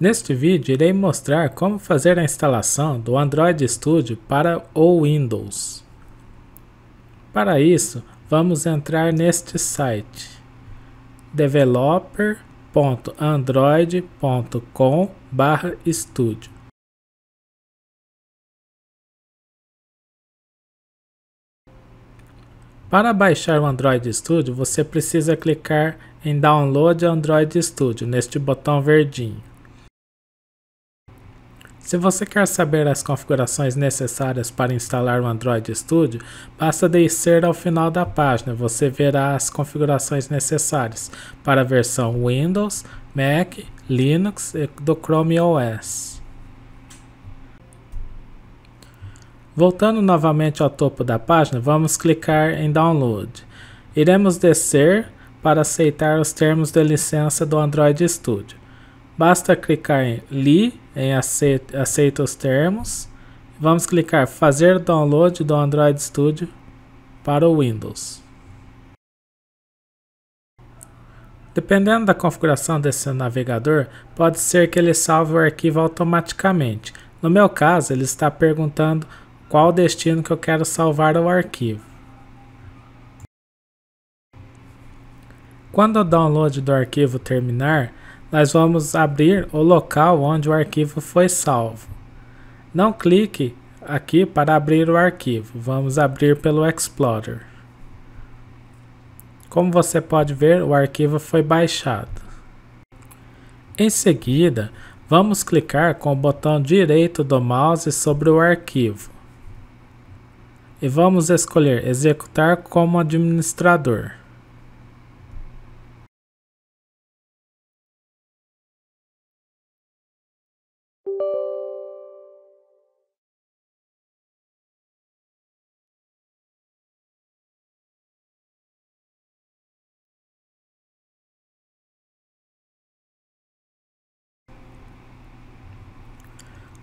Neste vídeo irei mostrar como fazer a instalação do Android Studio para o Windows. Para isso, vamos entrar neste site developer.android.com/studio. Para baixar o Android Studio, você precisa clicar em Download Android Studio neste botão verdinho. Se você quer saber as configurações necessárias para instalar o Android Studio, basta descer ao final da página, você verá as configurações necessárias para a versão Windows, Mac, Linux e do Chrome OS. Voltando novamente ao topo da página, vamos clicar em Download. Iremos descer para aceitar os termos de licença do Android Studio. Basta clicar em Li em aceita, aceita os termos. Vamos clicar fazer download do Android Studio para o Windows. Dependendo da configuração desse navegador, pode ser que ele salve o arquivo automaticamente. No meu caso, ele está perguntando qual destino que eu quero salvar o arquivo. Quando o download do arquivo terminar, nós vamos abrir o local onde o arquivo foi salvo. Não clique aqui para abrir o arquivo, vamos abrir pelo Explorer. Como você pode ver, o arquivo foi baixado. Em seguida, vamos clicar com o botão direito do mouse sobre o arquivo. E vamos escolher Executar como administrador.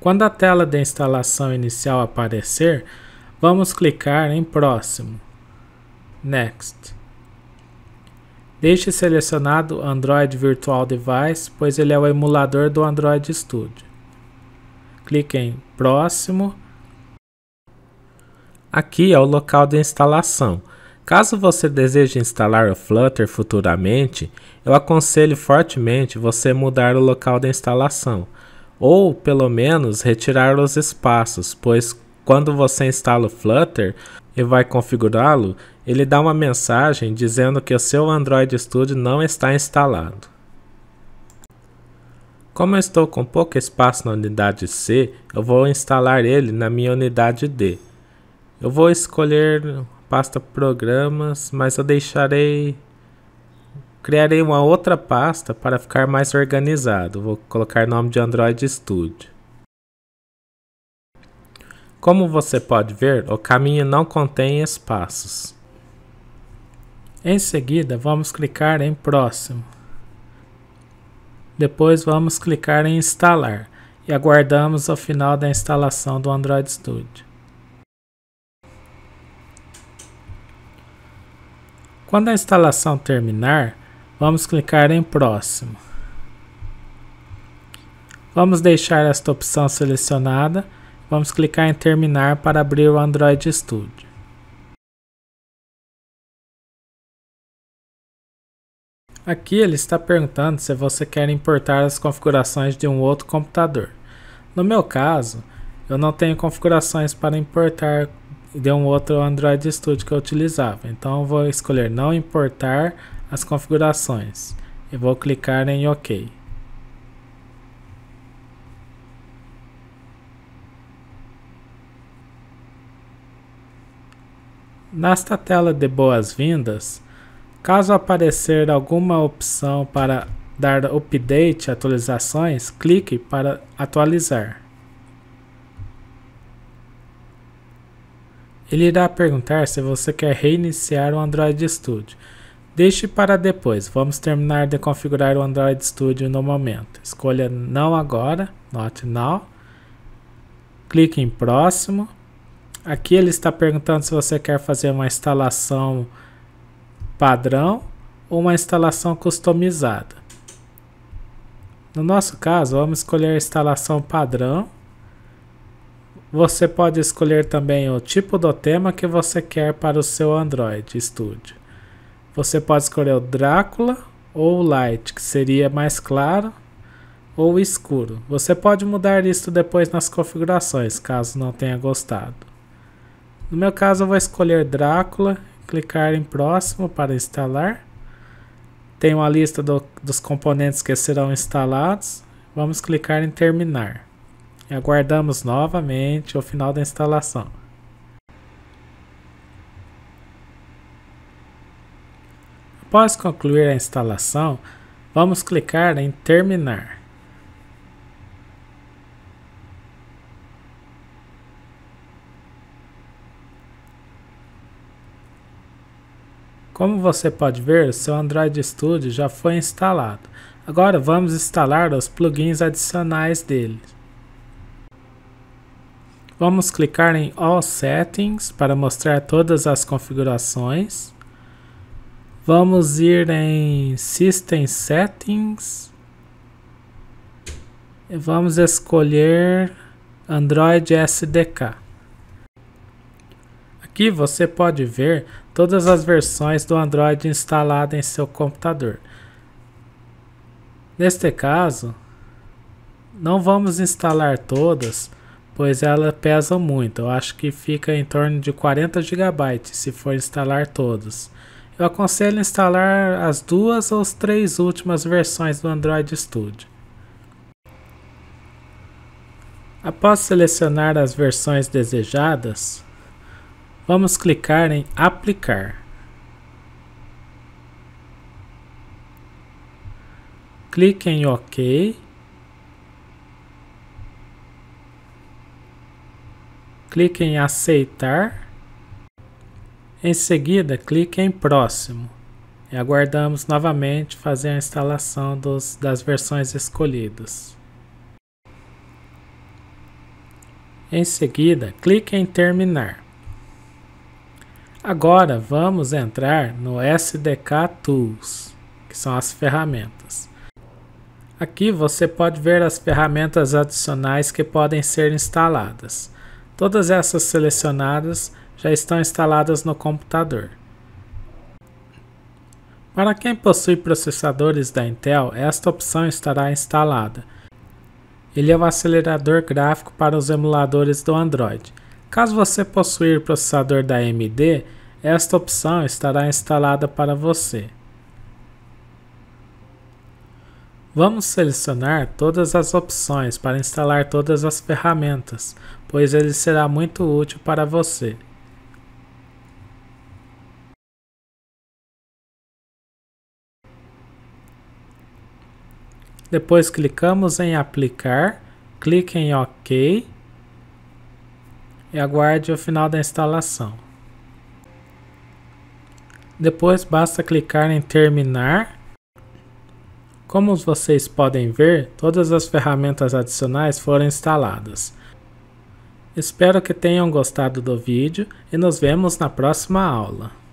Quando a tela de instalação inicial aparecer, vamos clicar em Próximo, Next. Deixe selecionado Android Virtual Device, pois ele é o emulador do Android Studio. Clique em Próximo. Aqui é o local de instalação. Caso você deseje instalar o Flutter futuramente, eu aconselho fortemente você mudar o local de instalação, ou pelo menos retirar os espaços, pois quando você instala o Flutter e vai configurá-lo, ele dá uma mensagem dizendo que o seu Android Studio não está instalado. Como eu estou com pouco espaço na unidade C, eu vou instalar ele na minha unidade D. Eu vou escolher pasta programas, mas eu deixarei Criarei uma outra pasta para ficar mais organizado. Vou colocar o nome de Android Studio. Como você pode ver, o caminho não contém espaços. Em seguida, vamos clicar em Próximo. Depois vamos clicar em Instalar e aguardamos o final da instalação do Android Studio. Quando a instalação terminar, Vamos clicar em próximo. Vamos deixar esta opção selecionada. Vamos clicar em terminar para abrir o Android Studio. Aqui ele está perguntando se você quer importar as configurações de um outro computador. No meu caso, eu não tenho configurações para importar de um outro Android Studio que eu utilizava. Então eu vou escolher não importar as configurações e vou clicar em OK. Nesta tela de boas-vindas, caso aparecer alguma opção para dar update atualizações, clique para atualizar. Ele irá perguntar se você quer reiniciar o Android Studio. Deixe para depois, vamos terminar de configurar o Android Studio no momento. Escolha não agora, not now. Clique em próximo. Aqui ele está perguntando se você quer fazer uma instalação padrão ou uma instalação customizada. No nosso caso, vamos escolher a instalação padrão. Você pode escolher também o tipo do tema que você quer para o seu Android Studio. Você pode escolher o Drácula ou o Light, que seria mais claro, ou escuro. Você pode mudar isso depois nas configurações, caso não tenha gostado. No meu caso eu vou escolher Drácula, clicar em próximo para instalar. Tem uma lista do, dos componentes que serão instalados. Vamos clicar em terminar. E aguardamos novamente o final da instalação. Após concluir a instalação, vamos clicar em Terminar. Como você pode ver, seu Android Studio já foi instalado. Agora vamos instalar os plugins adicionais dele. Vamos clicar em All Settings para mostrar todas as configurações. Vamos ir em System Settings. E vamos escolher Android SDK. Aqui você pode ver todas as versões do Android instaladas em seu computador. Neste caso, não vamos instalar todas, pois elas pesam muito. Eu acho que fica em torno de 40 GB se for instalar todas. Eu aconselho instalar as duas ou as três últimas versões do Android Studio. Após selecionar as versões desejadas, vamos clicar em Aplicar. Clique em OK. Clique em Aceitar. Em seguida, clique em Próximo e aguardamos novamente fazer a instalação dos, das versões escolhidas. Em seguida, clique em Terminar. Agora vamos entrar no SDK Tools, que são as ferramentas. Aqui você pode ver as ferramentas adicionais que podem ser instaladas. Todas essas selecionadas já estão instaladas no computador. Para quem possui processadores da Intel, esta opção estará instalada. Ele é o acelerador gráfico para os emuladores do Android. Caso você possuir processador da AMD, esta opção estará instalada para você. Vamos selecionar todas as opções para instalar todas as ferramentas, pois ele será muito útil para você. Depois clicamos em aplicar, clique em OK e aguarde o final da instalação. Depois basta clicar em terminar como vocês podem ver, todas as ferramentas adicionais foram instaladas. Espero que tenham gostado do vídeo e nos vemos na próxima aula.